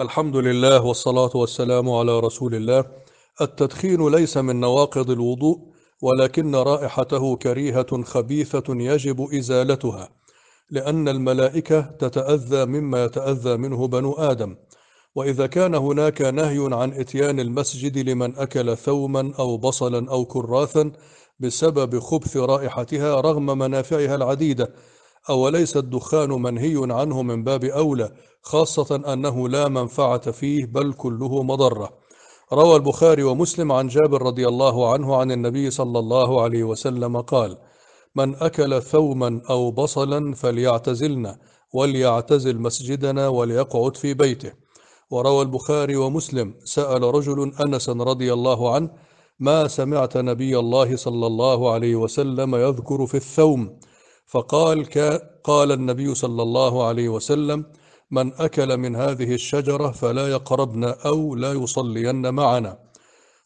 الحمد لله والصلاة والسلام على رسول الله التدخين ليس من نواقض الوضوء ولكن رائحته كريهة خبيثة يجب إزالتها لأن الملائكة تتأذى مما يتأذى منه بنو آدم وإذا كان هناك نهي عن إتيان المسجد لمن أكل ثوما أو بصلا أو كراثا بسبب خبث رائحتها رغم منافعها العديدة أوليس الدخان منهي عنه من باب أولى خاصة أنه لا منفعة فيه بل كله مضرة روى البخاري ومسلم عن جابر رضي الله عنه عن النبي صلى الله عليه وسلم قال من أكل ثوما أو بصلا فليعتزلنا وليعتزل مسجدنا وليقعد في بيته وروى البخاري ومسلم سأل رجل أنس رضي الله عنه ما سمعت نبي الله صلى الله عليه وسلم يذكر في الثوم فقال قال النبي صلى الله عليه وسلم من أكل من هذه الشجرة فلا يقربن أو لا يصلين معنا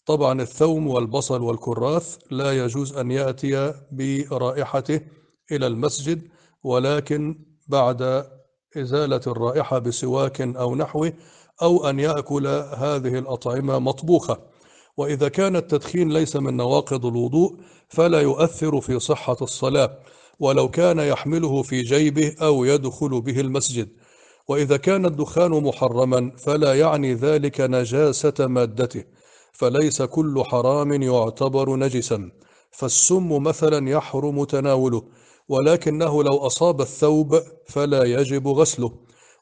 طبعا الثوم والبصل والكراث لا يجوز أن يأتي برائحته إلى المسجد ولكن بعد إزالة الرائحة بسواك أو نحوه أو أن يأكل هذه الأطعمة مطبوخة وإذا كان التدخين ليس من نواقض الوضوء فلا يؤثر في صحة الصلاة ولو كان يحمله في جيبه أو يدخل به المسجد وإذا كان الدخان محرما فلا يعني ذلك نجاسة مادته فليس كل حرام يعتبر نجسا فالسم مثلا يحرم تناوله ولكنه لو أصاب الثوب فلا يجب غسله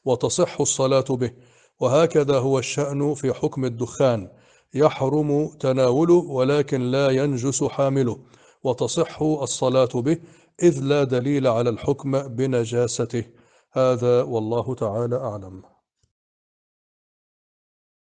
وتصح الصلاة به وهكذا هو الشأن في حكم الدخان يحرم تناوله ولكن لا ينجس حامله وتصح الصلاة به إذ لا دليل على الحكم بنجاسته هذا والله تعالى أعلم